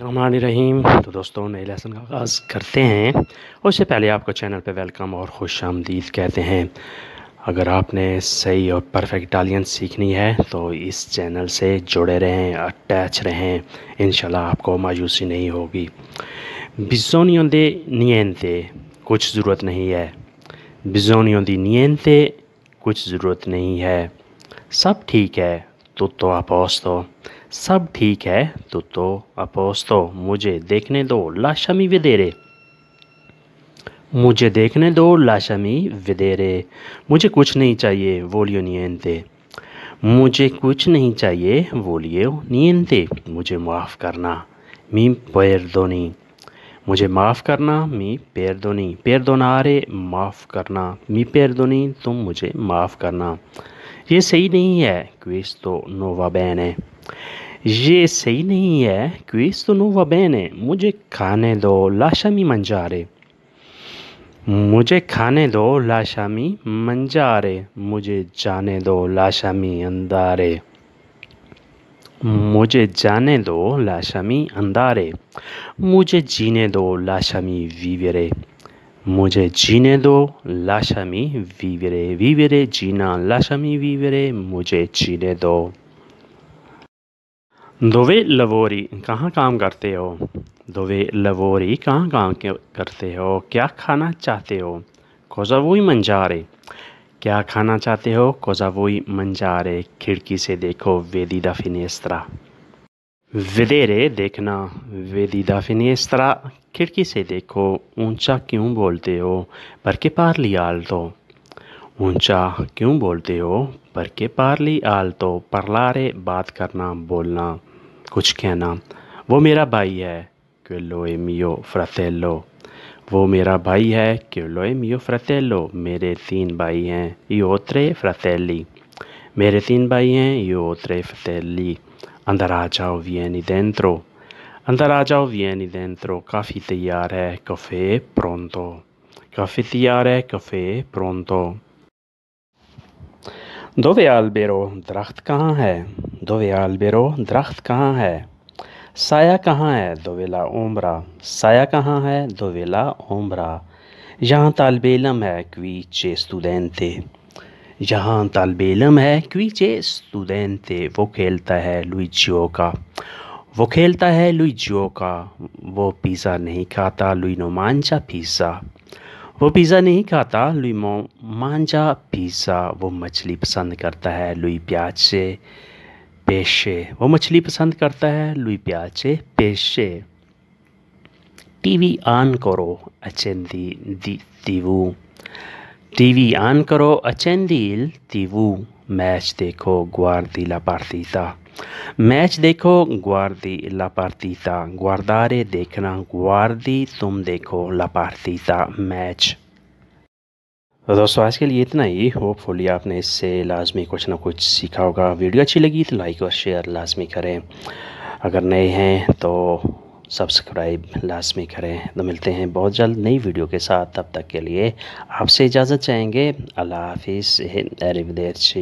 السلام الرحیم تو دوستوں نئے لیسن کا آغاز کرتے ہیں اس سے پہلے آپ کو چینل پہ ویلکم اور خوش آمدید کہتے ہیں اگر آپ نے صحیح اور پرفیکٹ اٹالین سیکھنی ہے تو اس چینل سے جڑے رہیں اٹیچ رہیں انشاءاللہ آپ کو مایوسی نہیں ہوگی بزونیوں دے نینتے کچھ ضرورت نہیں ہے بزونیوں دی نینت کچھ ضرورت نہیں ہے سب ٹھیک ہے تو تو آپ سب ٹھیک ہے تو تو اپوستو مجھے دیکھنے دو لاشمی ودیرے مجھے دیکھنے دو لاشمی ودیرے مجھے کچھ نہیں چاہیے وولیو لئے مجھے کچھ نہیں چاہیے وولیو لئے نینتے مجھے معاف کرنا می پیر دونی مجھے معاف کرنا می پیر دونی پیر دو معاف کرنا می پیر دیں تم مجھے معاف کرنا یہ صحیح نہیں ہے کوئس تو نووا بین ہے Je sei nahi hai, questo non va bene, mujhe khane do, lasciami mangiare. मुझे खाने दो लाशामी मंजारे मुझे जाने दो लाशामी अंधारे मुझे जाने दो लाशामी अंधारे मुझे जीने दो लाशामी विवरे मुझे जीने दो लाशामी विवरे विवरे जीना लाशामी विवरे मुझे जीने दो دوے وے لوری کہاں کام کرتے ہو دوے لووری کہاں کام کرتے ہو کیا کھانا چاہتے ہو کوزا وہی منجارے کیا کھانا چاہتے ہو کوزا وہی منجارے کھڑکی سے دیکھو ویدی دا فنی ودیرے دیکھنا ویدی دا فنی کھڑکی سے دیکھو اونچا کیوں بولتے ہو پر کے پارلی آل تو اونچا کیوں بولتے ہو پر کے پارلی آل تو پرلارے بات کرنا بولنا کچھ کہنا وہ میرا بھائی ہے کہ لوئم یو فرسیل وہ میرا بھائی ہے کہ لوئم یو فرسیلو میرے تین بھائی ہیں یوترے فرسیلی میرے تین بھائی ہیں یوترے فصیلی اندر آ جاؤ وینی دینترو اندر آ جاؤ وینی دینترو کافی تیار ہے کفے پرونتو کافی تیار ہے کفے پرونتو دو ویال بیرو درخت کہاں ہے دو ویال بیرو درخت کہاں ہے سایہ کہاں ہے دو ویلا عمرا سایہ کہاں ہے دو ویلا عمرہ یہاں طالب علم ہے کویچے چے یہاں طالب علم ہے کویچے چے وہ کھیلتا ہے لوئی جیو کا وہ کھیلتا ہے لوئی جیو کا وہ پیزا نہیں کھاتا لوئی نومانچا پیزا وہ پیزا نہیں کھاتا لوئی مانجا پیزا وہ مچھلی پسند کرتا ہے لوئی سے پیشے وہ مچھلی پسند کرتا ہے لوئی پیاز پیشے ٹی وی آن کرو اچن دیو ٹی وی آن کرو اچن دل تیو میچ دیکھو گوار دلا پارتی میچ دیکھو گواردی دی گواردارے دیکھنا گواردی تم دیکھو لاپارتی تا میچ دوستو آج کے لیے اتنا ہی ہوپ فلی آپ نے اس سے لازمی کچھ نہ کچھ سیکھا ہوگا ویڈیو اچھی لگی تو لائک اور شیئر لازمی کریں اگر نئے ہیں تو سبسکرائب لازمی کریں تو ملتے ہیں بہت جلد نئی ویڈیو کے ساتھ تب تک کے لیے آپ سے اجازت چاہیں گے اللہ حافظ